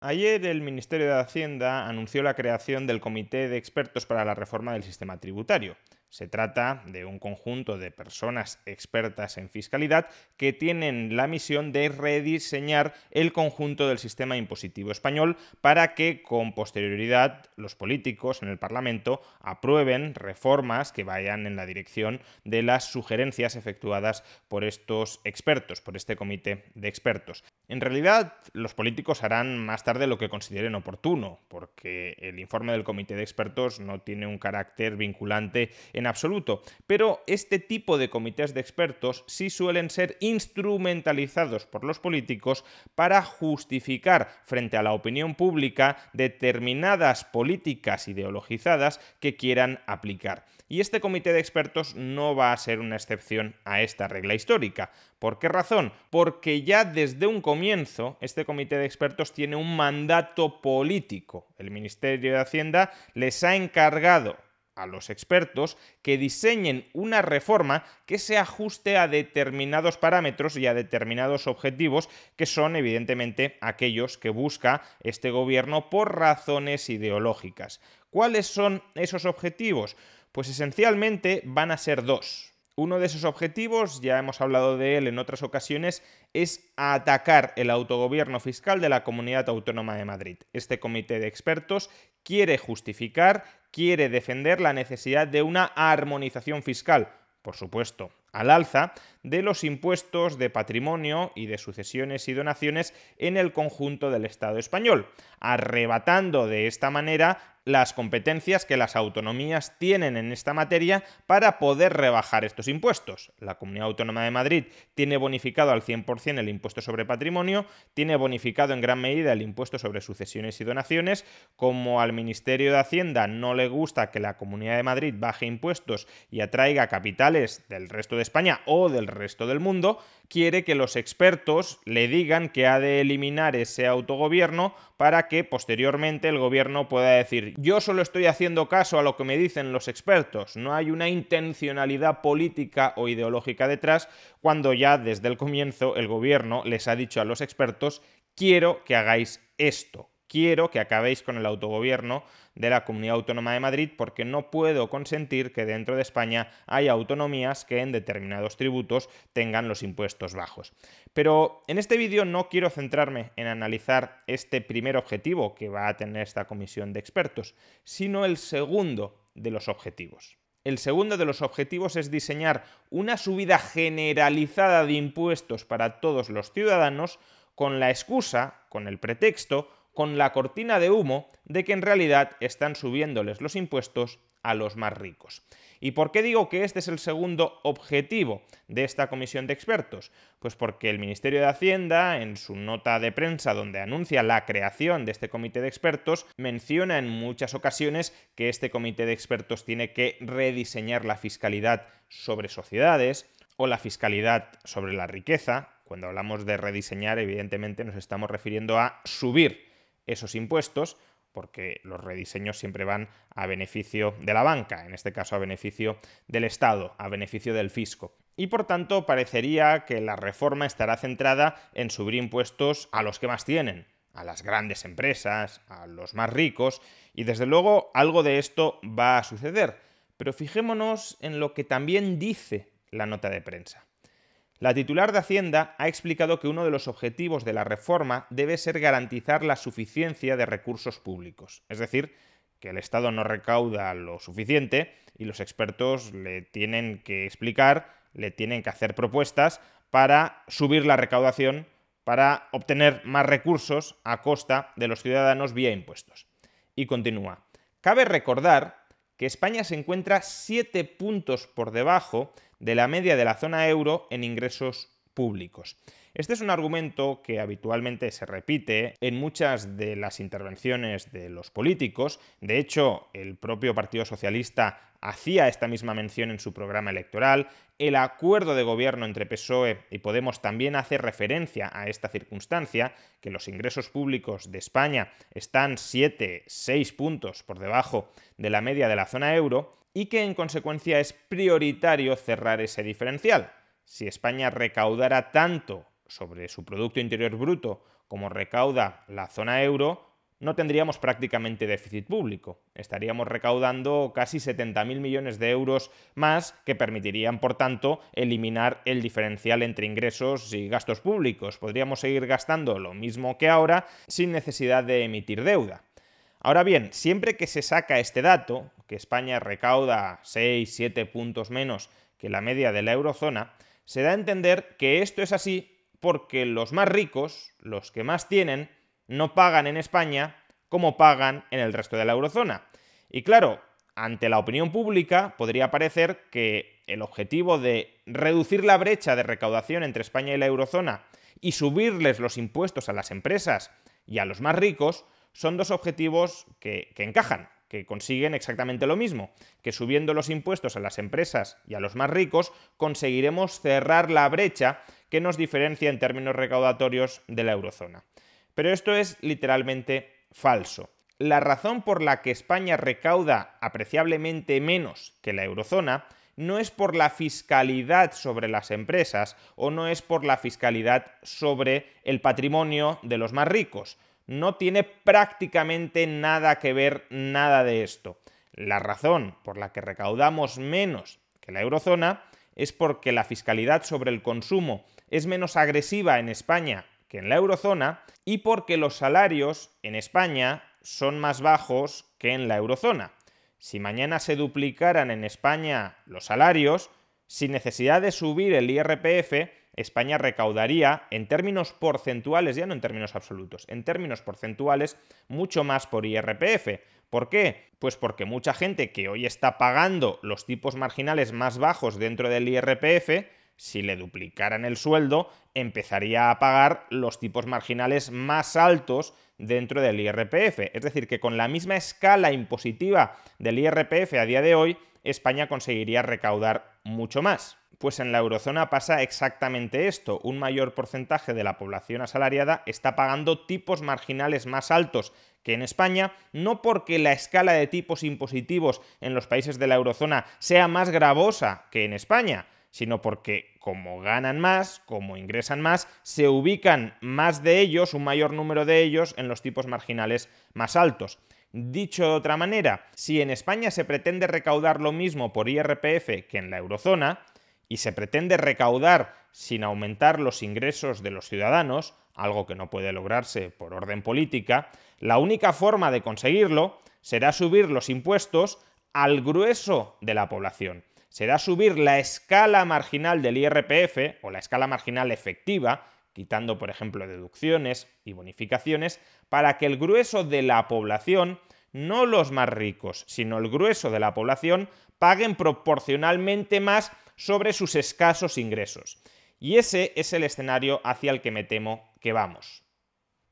Ayer el Ministerio de Hacienda anunció la creación del Comité de Expertos para la Reforma del Sistema Tributario. Se trata de un conjunto de personas expertas en fiscalidad que tienen la misión de rediseñar el conjunto del sistema impositivo español para que con posterioridad los políticos en el Parlamento aprueben reformas que vayan en la dirección de las sugerencias efectuadas por estos expertos, por este comité de expertos. En realidad, los políticos harán más tarde lo que consideren oportuno, porque el informe del comité de expertos no tiene un carácter vinculante en absoluto, pero este tipo de comités de expertos sí suelen ser instrumentalizados por los políticos para justificar frente a la opinión pública determinadas políticas ideologizadas que quieran aplicar. Y este comité de expertos no va a ser una excepción a esta regla histórica. ¿Por qué razón? Porque ya desde un comienzo este comité de expertos tiene un mandato político. El Ministerio de Hacienda les ha encargado a los expertos que diseñen una reforma que se ajuste a determinados parámetros y a determinados objetivos que son evidentemente aquellos que busca este gobierno por razones ideológicas. ¿Cuáles son esos objetivos? Pues esencialmente van a ser dos. Uno de esos objetivos, ya hemos hablado de él en otras ocasiones, es atacar el autogobierno fiscal de la Comunidad Autónoma de Madrid. Este comité de expertos quiere justificar quiere defender la necesidad de una armonización fiscal, por supuesto, al alza, de los impuestos de patrimonio y de sucesiones y donaciones en el conjunto del Estado español, arrebatando de esta manera las competencias que las autonomías tienen en esta materia para poder rebajar estos impuestos. La Comunidad Autónoma de Madrid tiene bonificado al 100% el impuesto sobre patrimonio, tiene bonificado en gran medida el impuesto sobre sucesiones y donaciones, como al Ministerio de Hacienda no le gusta que la Comunidad de Madrid baje impuestos y atraiga capitales del resto de España o del resto del mundo, quiere que los expertos le digan que ha de eliminar ese autogobierno para que posteriormente el gobierno pueda decir yo solo estoy haciendo caso a lo que me dicen los expertos, no hay una intencionalidad política o ideológica detrás cuando ya desde el comienzo el gobierno les ha dicho a los expertos quiero que hagáis esto Quiero que acabéis con el autogobierno de la Comunidad Autónoma de Madrid porque no puedo consentir que dentro de España haya autonomías que en determinados tributos tengan los impuestos bajos. Pero en este vídeo no quiero centrarme en analizar este primer objetivo que va a tener esta comisión de expertos, sino el segundo de los objetivos. El segundo de los objetivos es diseñar una subida generalizada de impuestos para todos los ciudadanos con la excusa, con el pretexto, con la cortina de humo de que en realidad están subiéndoles los impuestos a los más ricos. ¿Y por qué digo que este es el segundo objetivo de esta comisión de expertos? Pues porque el Ministerio de Hacienda, en su nota de prensa donde anuncia la creación de este comité de expertos, menciona en muchas ocasiones que este comité de expertos tiene que rediseñar la fiscalidad sobre sociedades o la fiscalidad sobre la riqueza. Cuando hablamos de rediseñar, evidentemente nos estamos refiriendo a subir esos impuestos, porque los rediseños siempre van a beneficio de la banca, en este caso a beneficio del Estado, a beneficio del fisco. Y por tanto parecería que la reforma estará centrada en subir impuestos a los que más tienen, a las grandes empresas, a los más ricos, y desde luego algo de esto va a suceder. Pero fijémonos en lo que también dice la nota de prensa. La titular de Hacienda ha explicado que uno de los objetivos de la reforma debe ser garantizar la suficiencia de recursos públicos, es decir, que el Estado no recauda lo suficiente y los expertos le tienen que explicar, le tienen que hacer propuestas para subir la recaudación, para obtener más recursos a costa de los ciudadanos vía impuestos. Y continúa. Cabe recordar que España se encuentra siete puntos por debajo de la media de la zona euro en ingresos públicos. Este es un argumento que habitualmente se repite en muchas de las intervenciones de los políticos. De hecho, el propio Partido Socialista hacía esta misma mención en su programa electoral. El acuerdo de gobierno entre PSOE y Podemos también hace referencia a esta circunstancia, que los ingresos públicos de España están 7, 6 puntos por debajo de la media de la zona euro y que en consecuencia es prioritario cerrar ese diferencial. Si España recaudara tanto sobre su Producto Interior Bruto como recauda la zona euro, no tendríamos prácticamente déficit público. Estaríamos recaudando casi 70.000 millones de euros más que permitirían, por tanto, eliminar el diferencial entre ingresos y gastos públicos. Podríamos seguir gastando lo mismo que ahora sin necesidad de emitir deuda. Ahora bien, siempre que se saca este dato, que España recauda 6-7 puntos menos que la media de la eurozona, se da a entender que esto es así porque los más ricos, los que más tienen, no pagan en España como pagan en el resto de la eurozona. Y claro, ante la opinión pública podría parecer que el objetivo de reducir la brecha de recaudación entre España y la eurozona y subirles los impuestos a las empresas y a los más ricos son dos objetivos que, encajan, que consiguen exactamente lo mismo, que subiendo los impuestos a las empresas y a los más ricos conseguiremos cerrar la brecha que nos diferencia en términos recaudatorios de la eurozona. Pero esto es literalmente falso. La razón por la que España recauda apreciablemente menos que la eurozona no es por la fiscalidad sobre las empresas o no es por la fiscalidad sobre el patrimonio de los más ricos no tiene prácticamente nada que ver nada de esto. La razón por la que recaudamos menos que la eurozona es porque la fiscalidad sobre el consumo es menos agresiva en España que en la eurozona y porque los salarios en España son más bajos que en la eurozona. Si mañana se duplicaran en España los salarios, sin necesidad de subir el IRPF, España recaudaría en términos porcentuales, ya no en términos absolutos, en términos porcentuales, mucho más por IRPF. ¿Por qué? Pues porque mucha gente que hoy está pagando los tipos marginales más bajos dentro del IRPF, si le duplicaran el sueldo, empezaría a pagar los tipos marginales más altos dentro del IRPF. Es decir, que con la misma escala impositiva del IRPF a día de hoy, España conseguiría recaudar mucho más. Pues en la eurozona pasa exactamente esto. Un mayor porcentaje de la población asalariada está pagando tipos marginales más altos que en España, no porque la escala de tipos impositivos en los países de la eurozona sea más gravosa que en España, sino porque como ganan más, como ingresan más, se ubican más de ellos, un mayor número de ellos, en los tipos marginales más altos. Dicho de otra manera, si en España se pretende recaudar lo mismo por IRPF que en la eurozona, y se pretende recaudar sin aumentar los ingresos de los ciudadanos, algo que no puede lograrse por orden política, la única forma de conseguirlo será subir los impuestos al grueso de la población. Será subir la escala marginal del IRPF o la escala marginal efectiva, quitando por ejemplo deducciones y bonificaciones, para que el grueso de la población, no los más ricos, sino el grueso de la población, paguen proporcionalmente más sobre sus escasos ingresos. Y ese es el escenario hacia el que me temo que vamos.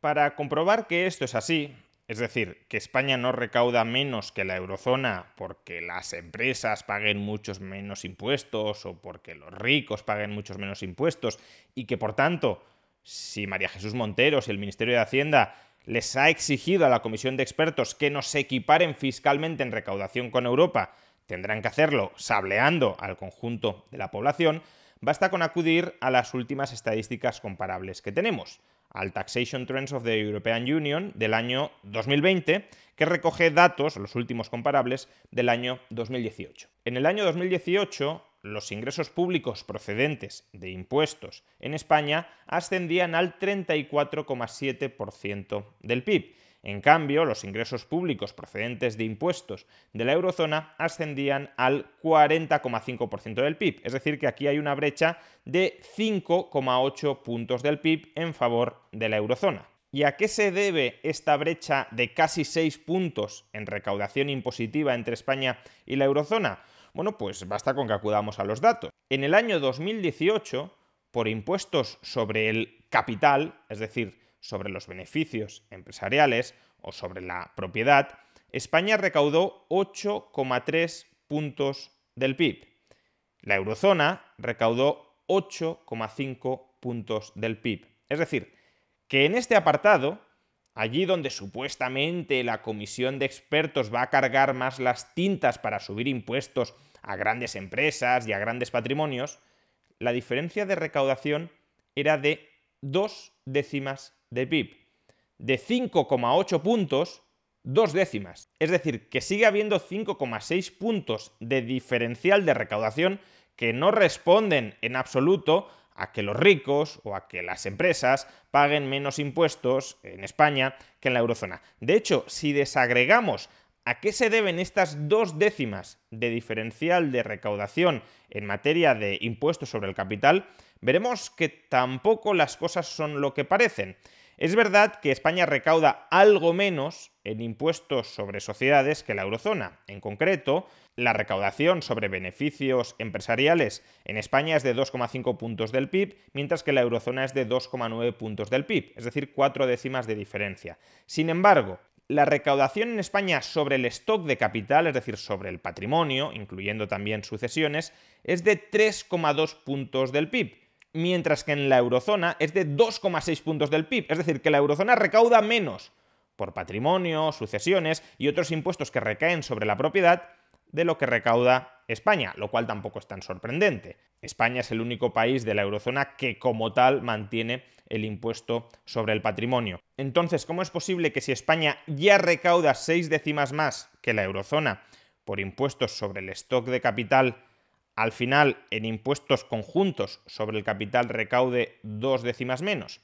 Para comprobar que esto es así, es decir, que España no recauda menos que la eurozona porque las empresas paguen muchos menos impuestos o porque los ricos paguen muchos menos impuestos y que por tanto si María Jesús Montero y el Ministerio de Hacienda les ha exigido a la Comisión de Expertos que nos equiparen fiscalmente en recaudación con Europa, tendrán que hacerlo sableando al conjunto de la población, basta con acudir a las últimas estadísticas comparables que tenemos, al Taxation Trends of the European Union del año 2020, que recoge datos, los últimos comparables, del año 2018. En el año 2018, los ingresos públicos procedentes de impuestos en España ascendían al 34,7% del PIB. En cambio, los ingresos públicos procedentes de impuestos de la eurozona ascendían al 40,5% del PIB. Es decir, que aquí hay una brecha de 5,8 puntos del PIB en favor de la eurozona. ¿Y a qué se debe esta brecha de casi 6 puntos en recaudación impositiva entre España y la eurozona? Bueno, pues basta con que acudamos a los datos. En el año 2018, por impuestos sobre el capital, es decir, sobre los beneficios empresariales o sobre la propiedad, España recaudó 8,3 puntos del PIB. La eurozona recaudó 8,5 puntos del PIB. Es decir, que en este apartado Allí donde supuestamente la comisión de expertos va a cargar más las tintas para subir impuestos a grandes empresas y a grandes patrimonios, la diferencia de recaudación era de dos décimas de PIB. De 5,8 puntos, dos décimas. Es decir, que sigue habiendo 5,6 puntos de diferencial de recaudación que no responden en absoluto a que los ricos o a que las empresas paguen menos impuestos en España que en la eurozona. De hecho, si desagregamos a qué se deben estas dos décimas de diferencial de recaudación en materia de impuestos sobre el capital, veremos que tampoco las cosas son lo que parecen. Es verdad que España recauda algo menos en impuestos sobre sociedades que la eurozona. En concreto, la recaudación sobre beneficios empresariales en España es de 2,5 puntos del PIB, mientras que la eurozona es de 2,9 puntos del PIB, es decir, cuatro décimas de diferencia. Sin embargo, la recaudación en España sobre el stock de capital, es decir, sobre el patrimonio, incluyendo también sucesiones, es de 3,2 puntos del PIB, mientras que en la eurozona es de 2,6 puntos del PIB. Es decir, que la eurozona recauda menos por patrimonio, sucesiones y otros impuestos que recaen sobre la propiedad de lo que recauda España, lo cual tampoco es tan sorprendente. España es el único país de la eurozona que como tal mantiene el impuesto sobre el patrimonio. Entonces, ¿cómo es posible que si España ya recauda seis décimas más que la eurozona por impuestos sobre el stock de capital al final en impuestos conjuntos sobre el capital recaude dos décimas menos?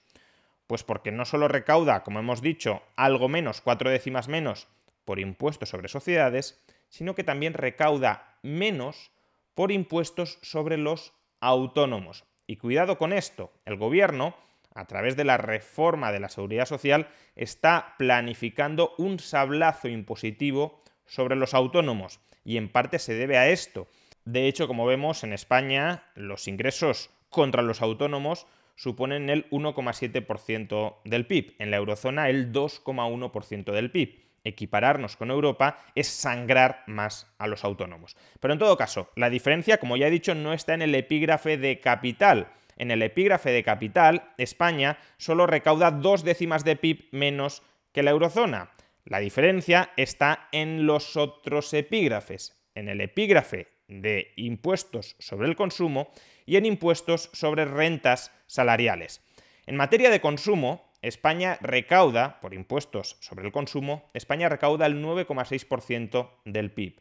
Pues porque no solo recauda, como hemos dicho, algo menos, cuatro décimas menos por impuestos sobre sociedades, sino que también recauda menos por impuestos sobre los autónomos. Y cuidado con esto, el gobierno, a través de la reforma de la seguridad social, está planificando un sablazo impositivo sobre los autónomos y en parte se debe a esto, de hecho, como vemos, en España los ingresos contra los autónomos suponen el 1,7% del PIB, en la eurozona el 2,1% del PIB. Equipararnos con Europa es sangrar más a los autónomos. Pero en todo caso, la diferencia, como ya he dicho, no está en el epígrafe de capital. En el epígrafe de capital, España solo recauda dos décimas de PIB menos que la eurozona. La diferencia está en los otros epígrafes. En el epígrafe de impuestos sobre el consumo y en impuestos sobre rentas salariales. En materia de consumo, España recauda, por impuestos sobre el consumo, España recauda el 9,6% del PIB.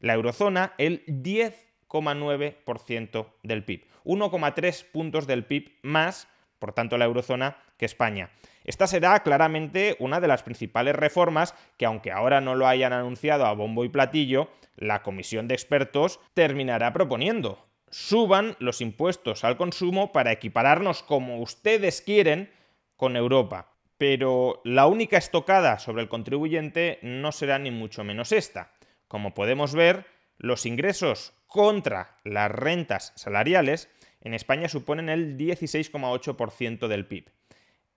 La eurozona el 10,9% del PIB. 1,3 puntos del PIB más, por tanto, la eurozona que España. Esta será claramente una de las principales reformas que, aunque ahora no lo hayan anunciado a bombo y platillo, la comisión de expertos terminará proponiendo. Suban los impuestos al consumo para equipararnos como ustedes quieren con Europa. Pero la única estocada sobre el contribuyente no será ni mucho menos esta. Como podemos ver, los ingresos contra las rentas salariales en España suponen el 16,8% del PIB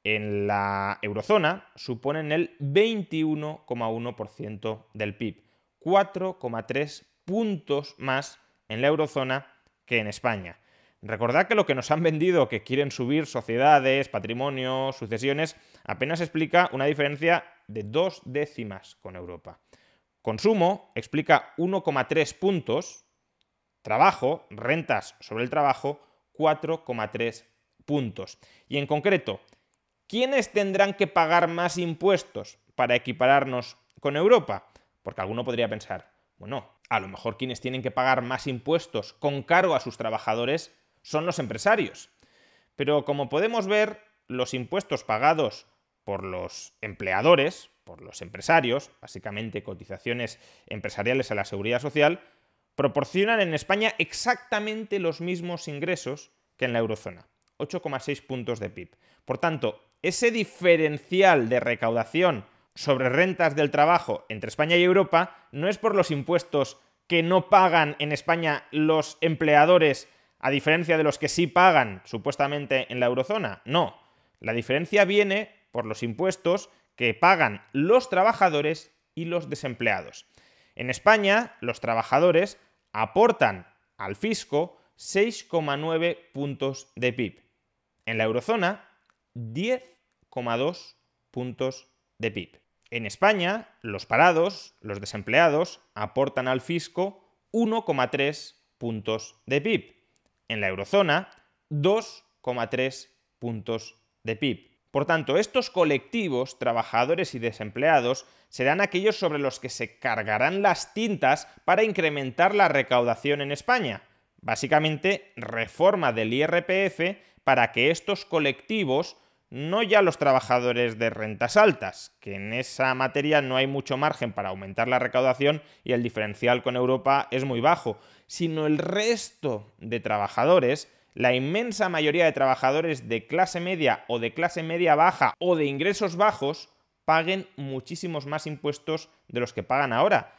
en la eurozona suponen el 21,1% del PIB, 4,3 puntos más en la eurozona que en España. Recordad que lo que nos han vendido, que quieren subir sociedades, patrimonios, sucesiones, apenas explica una diferencia de dos décimas con Europa. Consumo explica 1,3 puntos, trabajo, rentas sobre el trabajo, 4,3 puntos. Y en concreto, ¿Quiénes tendrán que pagar más impuestos para equipararnos con Europa? Porque alguno podría pensar, bueno, a lo mejor quienes tienen que pagar más impuestos con cargo a sus trabajadores son los empresarios. Pero como podemos ver, los impuestos pagados por los empleadores, por los empresarios, básicamente cotizaciones empresariales a la seguridad social, proporcionan en España exactamente los mismos ingresos que en la eurozona, 8,6 puntos de PIB. Por tanto, ese diferencial de recaudación sobre rentas del trabajo entre España y Europa no es por los impuestos que no pagan en España los empleadores, a diferencia de los que sí pagan supuestamente en la eurozona. No, la diferencia viene por los impuestos que pagan los trabajadores y los desempleados. En España, los trabajadores aportan al fisco 6,9 puntos de PIB. En la eurozona, 10,2 puntos de PIB. En España, los parados, los desempleados, aportan al fisco 1,3 puntos de PIB. En la eurozona, 2,3 puntos de PIB. Por tanto, estos colectivos, trabajadores y desempleados, serán aquellos sobre los que se cargarán las tintas para incrementar la recaudación en España. Básicamente, reforma del IRPF para que estos colectivos, no ya los trabajadores de rentas altas, que en esa materia no hay mucho margen para aumentar la recaudación y el diferencial con Europa es muy bajo, sino el resto de trabajadores, la inmensa mayoría de trabajadores de clase media o de clase media baja o de ingresos bajos, paguen muchísimos más impuestos de los que pagan ahora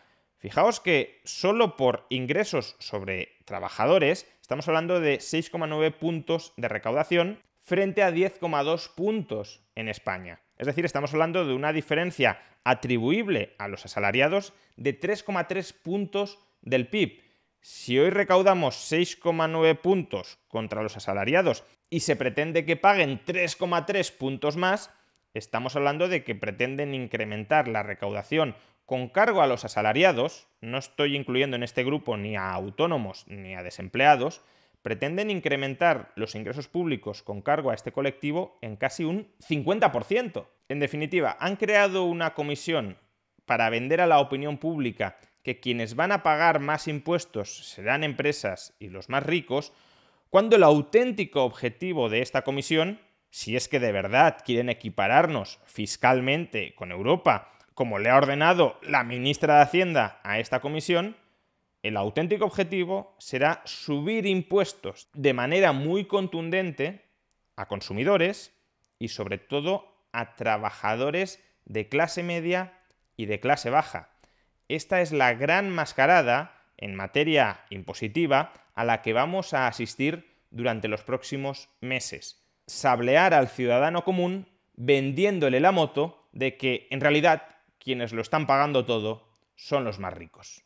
Fijaos que solo por ingresos sobre trabajadores estamos hablando de 6,9 puntos de recaudación frente a 10,2 puntos en España. Es decir, estamos hablando de una diferencia atribuible a los asalariados de 3,3 puntos del PIB. Si hoy recaudamos 6,9 puntos contra los asalariados y se pretende que paguen 3,3 puntos más, estamos hablando de que pretenden incrementar la recaudación con cargo a los asalariados, no estoy incluyendo en este grupo ni a autónomos ni a desempleados, pretenden incrementar los ingresos públicos con cargo a este colectivo en casi un 50%. En definitiva, han creado una comisión para vender a la opinión pública que quienes van a pagar más impuestos serán empresas y los más ricos, cuando el auténtico objetivo de esta comisión, si es que de verdad quieren equipararnos fiscalmente con Europa como le ha ordenado la ministra de Hacienda a esta comisión, el auténtico objetivo será subir impuestos de manera muy contundente a consumidores y sobre todo a trabajadores de clase media y de clase baja. Esta es la gran mascarada en materia impositiva a la que vamos a asistir durante los próximos meses. Sablear al ciudadano común vendiéndole la moto de que en realidad quienes lo están pagando todo son los más ricos.